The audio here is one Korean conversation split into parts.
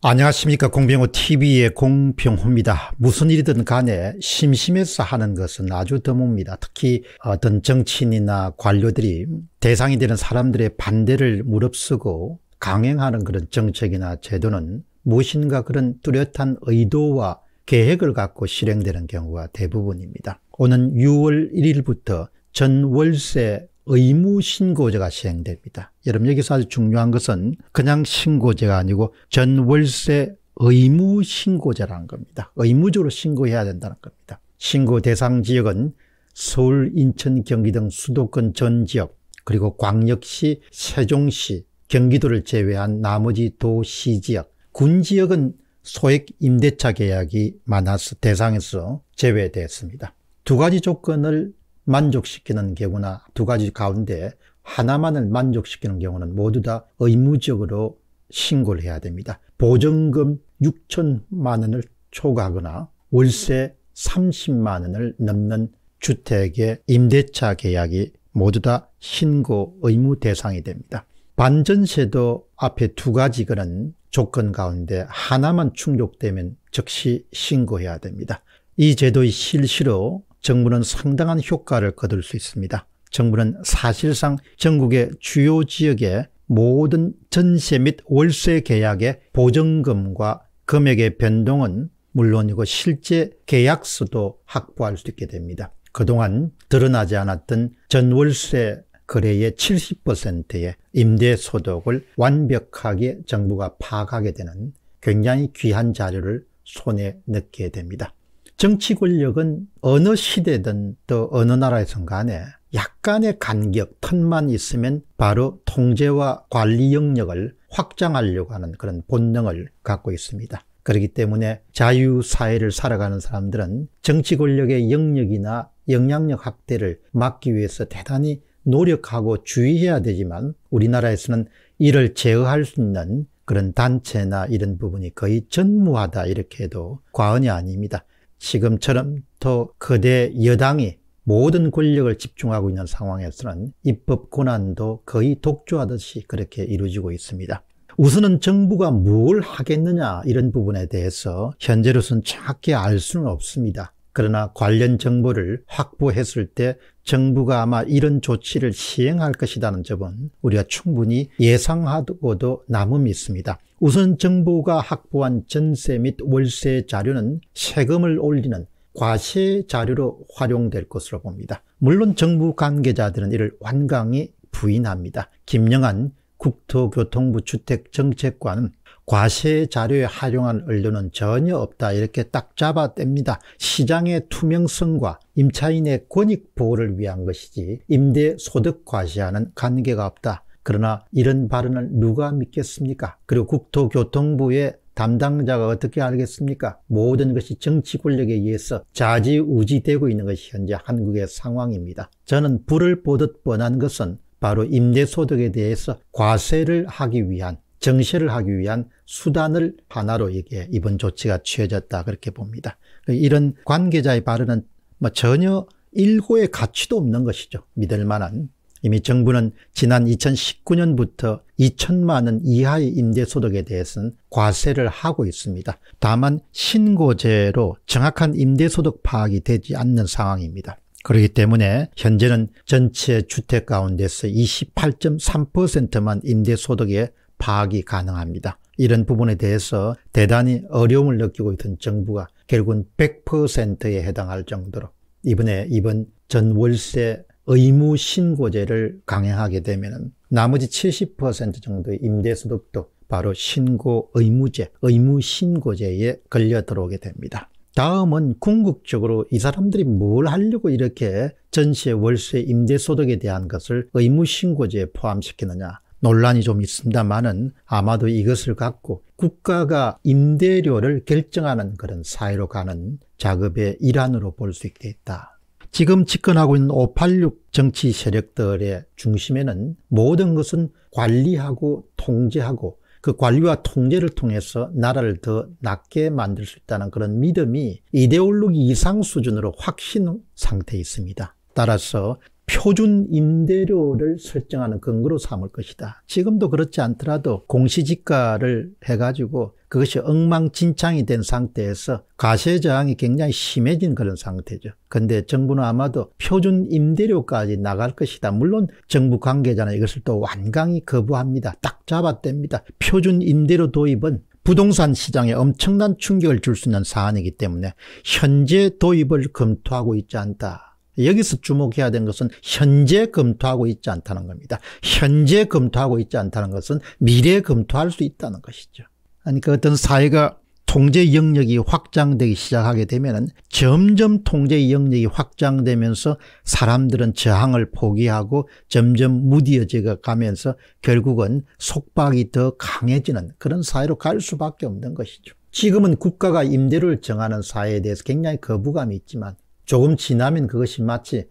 안녕하십니까 공병호TV의 공병호입니다. 무슨 일이든 간에 심심해서 하는 것은 아주 드뭅니다. 특히 어떤 정치인이나 관료들이 대상이 되는 사람들의 반대를 무릅쓰고 강행하는 그런 정책이나 제도는 무엇인가 그런 뚜렷한 의도와 계획을 갖고 실행되는 경우가 대부분입니다. 오는 6월 1일부터 전월세 의무 신고제가 시행됩니다. 여러분 여기서 아주 중요한 것은 그냥 신고제가 아니고 전월세 의무 신고제라는 겁니다. 의무적으로 신고해야 된다는 겁니다. 신고 대상 지역은 서울, 인천, 경기 등 수도권 전 지역 그리고 광역시, 세종시, 경기도를 제외한 나머지 도시 지역, 군 지역은 소액 임대차 계약이 많아서 대상에서 제외됐습니다. 두 가지 조건을 만족시키는 경우나 두 가지 가운데 하나만을 만족시키는 경우는 모두 다 의무적으로 신고를 해야 됩니다. 보증금 6천만 원을 초과하거나 월세 30만 원을 넘는 주택의 임대차 계약이 모두 다 신고 의무 대상이 됩니다. 반전세도 앞에 두 가지 그런 조건 가운데 하나만 충족되면 즉시 신고해야 됩니다. 이 제도의 실시로 정부는 상당한 효과를 거둘 수 있습니다. 정부는 사실상 전국의 주요 지역에 모든 전세 및 월세 계약의 보증금과 금액의 변동은 물론이고 실제 계약수도 확보할 수 있게 됩니다. 그동안 드러나지 않았던 전월세 거래의 70%의 임대소득을 완벽하게 정부가 파악하게 되는 굉장히 귀한 자료를 손에 넣게 됩니다. 정치 권력은 어느 시대든 또 어느 나라에선 간에 약간의 간격, 턴만 있으면 바로 통제와 관리 영역을 확장하려고 하는 그런 본능을 갖고 있습니다. 그렇기 때문에 자유사회를 살아가는 사람들은 정치 권력의 영역이나 영향력 확대를 막기 위해서 대단히 노력하고 주의해야 되지만 우리나라에서는 이를 제어할 수 있는 그런 단체나 이런 부분이 거의 전무하다 이렇게 해도 과언이 아닙니다. 지금처럼 더 거대 여당이 모든 권력을 집중하고 있는 상황에서는 입법 권한도 거의 독주하듯이 그렇게 이루어지고 있습니다. 우선은 정부가 뭘 하겠느냐 이런 부분에 대해서 현재로서는 정확히 알 수는 없습니다. 그러나 관련 정보를 확보했을 때 정부가 아마 이런 조치를 시행할 것이라는 점은 우리가 충분히 예상하고도 남음이 있습니다. 우선 정부가 확보한 전세 및 월세 자료는 세금을 올리는 과세 자료로 활용될 것으로 봅니다. 물론 정부 관계자들은 이를 완강히 부인합니다. 김영한 국토교통부 주택정책관은 과세 자료에 활용한 언론은 전혀 없다 이렇게 딱 잡아뗍니다. 시장의 투명성과 임차인의 권익 보호를 위한 것이지 임대 소득 과세하는 관계가 없다. 그러나 이런 발언을 누가 믿겠습니까? 그리고 국토교통부의 담당자가 어떻게 알겠습니까? 모든 것이 정치 권력에 의해서 좌지우지되고 있는 것이 현재 한국의 상황입니다. 저는 불을 보듯 뻔한 것은 바로 임대소득에 대해서 과세를 하기 위한 정시를 하기 위한 수단을 하나로 이게 이번 조치가 취해졌다 그렇게 봅니다. 그 이런 관계자의 발언은 뭐 전혀 일고의 가치도 없는 것이죠. 믿을 만한. 이미 정부는 지난 2019년부터 2천만 원 이하의 임대소득에 대해서는 과세를 하고 있습니다. 다만 신고제로 정확한 임대소득 파악이 되지 않는 상황입니다. 그렇기 때문에 현재는 전체 주택 가운데서 28.3%만 임대소득에 파악이 가능합니다. 이런 부분에 대해서 대단히 어려움을 느끼고 있던 정부가 결국은 100%에 해당할 정도로 이번에 이번 전월세 의무 신고제를 강행하게 되면 나머지 70% 정도의 임대소득도 바로 신고 의무제, 의무 신고제에 걸려 들어오게 됩니다. 다음은 궁극적으로 이 사람들이 뭘 하려고 이렇게 전세 시 월세 임대소득에 대한 것을 의무신고제에 포함시키느냐 논란이 좀 있습니다만은 아마도 이것을 갖고 국가가 임대료를 결정하는 그런 사회로 가는 작업의 일환으로 볼 수 있게 있다 지금 집권하고 있는 586 정치 세력들의 중심에는 모든 것은 관리하고 통제하고 그 관리와 통제를 통해서 나라를 더 낫게 만들 수 있다는 그런 믿음이 이데올로기 이상 수준으로 확신 상태에 있습니다. 따라서 표준 임대료를 설정하는 근거로 삼을 것이다. 지금도 그렇지 않더라도 공시지가를 해가지고 그것이 엉망진창이 된 상태에서 과세 저항이 굉장히 심해진 그런 상태죠. 근데 정부는 아마도 표준 임대료까지 나갈 것이다. 물론 정부 관계자는 이것을 또 완강히 거부합니다. 딱 잡아댑니다. 표준 임대료 도입은 부동산 시장에 엄청난 충격을 줄 수 있는 사안이기 때문에 현재 도입을 검토하고 있지 않다. 여기서 주목해야 되는 것은 현재 검토하고 있지 않다는 겁니다. 현재 검토하고 있지 않다는 것은 미래 검토할 수 있다는 것이죠. 그러니까 어떤 사회가 통제 영역이 확장되기 시작하게 되면 점점 통제 영역이 확장되면서 사람들은 저항을 포기하고 점점 무디어져 가면서 결국은 속박이 더 강해지는 그런 사회로 갈 수밖에 없는 것이죠. 지금은 국가가 임대를 정하는 사회에 대해서 굉장히 거부감이 있지만 조금 지나면 그것이 마치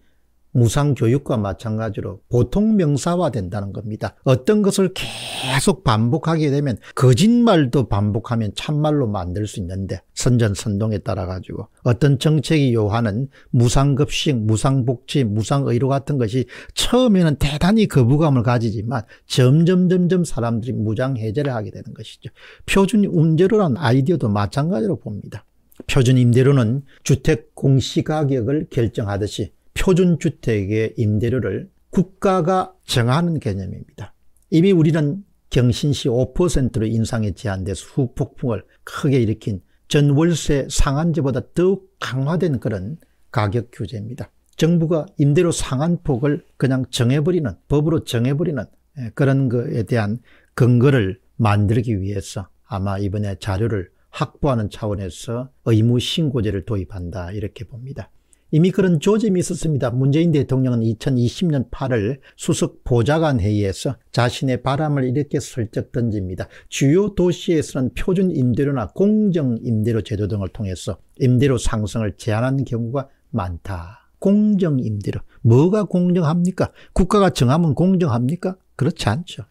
무상교육과 마찬가지로 보통 명사화된다는 겁니다. 어떤 것을 계속 반복하게 되면 거짓말도 반복하면 참말로 만들 수 있는데 선전선동에 따라 가지고 어떤 정책이 요하는 무상급식, 무상복지, 무상의료 같은 것이 처음에는 대단히 거부감을 가지지만 점점 점점 사람들이 무장해제를 하게 되는 것이죠. 표준 음제로란 아이디어도 마찬가지로 봅니다. 표준 임대료는 주택 공시가격을 결정하듯이 표준 주택의 임대료를 국가가 정하는 개념입니다. 이미 우리는 경신시 5%로 인상에 제한돼서 후폭풍을 크게 일으킨 전월세 상한제보다 더욱 강화된 그런 가격 규제입니다. 정부가 임대료 상한폭을 그냥 정해버리는 법으로 정해버리는 예, 그런 것에 대한 근거를 만들기 위해서 아마 이번에 자료를 확보하는 차원에서 의무 신고제를 도입한다 이렇게 봅니다. 이미 그런 조짐이 있었습니다. 문재인 대통령은 2020년 8월 수석 보좌관 회의에서 자신의 바람을 이렇게 슬쩍 던집니다. 주요 도시에서는 표준 임대료나 공정 임대료 제도 등을 통해서 임대료 상승을 제한하는 경우가 많다. 공정 임대료. 뭐가 공정합니까? 국가가 정하면 공정합니까? 그렇지 않죠.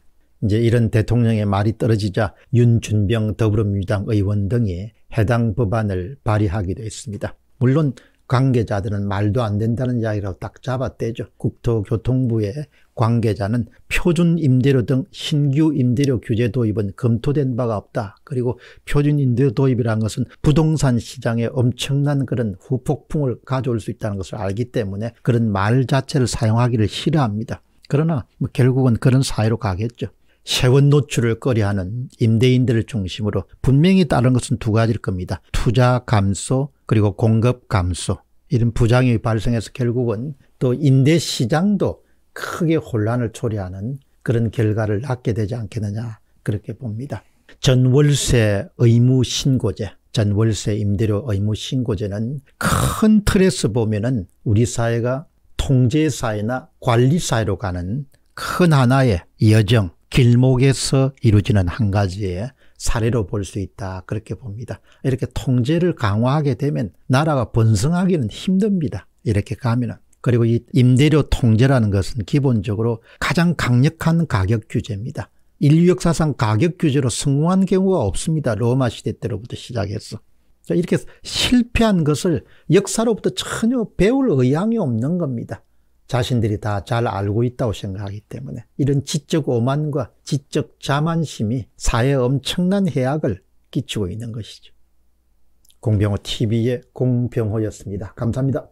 이제 이런 대통령의 말이 떨어지자 윤준병 더불어민주당 의원 등이 해당 법안을 발의하기도 했습니다. 물론 관계자들은 말도 안 된다는 이야기라고 딱 잡아떼죠. 국토교통부의 관계자는 표준 임대료 등 신규 임대료 규제 도입은 검토된 바가 없다. 그리고 표준 임대료 도입이라는 것은 부동산 시장에 엄청난 그런 후폭풍을 가져올 수 있다는 것을 알기 때문에 그런 말 자체를 사용하기를 싫어합니다. 그러나 뭐 결국은 그런 사회로 가겠죠. 세원 노출을 꺼려하는 임대인들을 중심으로 분명히 따른 것은 두 가지일 겁니다. 투자 감소 그리고 공급 감소 이런 부장이 발생해서 결국은 또 임대 시장도 크게 혼란을 초래하는 그런 결과를 낳게 되지 않겠느냐 그렇게 봅니다. 전월세 의무 신고제 전월세 임대료 의무 신고제는 큰 틀에서 보면은 우리 사회가 통제사회나 관리사회로 가는 큰 하나의 여정 길목에서 이루어지는 한 가지의 사례로 볼 수 있다 그렇게 봅니다. 이렇게 통제를 강화하게 되면 나라가 번성하기는 힘듭니다. 이렇게 가면은 그리고 이 임대료 통제라는 것은 기본적으로 가장 강력한 가격 규제입니다. 인류 역사상 가격 규제로 성공한 경우가 없습니다. 로마 시대 때로부터 시작해서. 이렇게 실패한 것을 역사로부터 전혀 배울 의향이 없는 겁니다. 자신들이 다 잘 알고 있다고 생각하기 때문에 이런 지적 오만과 지적 자만심이 사회에 엄청난 해악을 끼치고 있는 것이죠. 공병호 TV의 공병호였습니다. 감사합니다.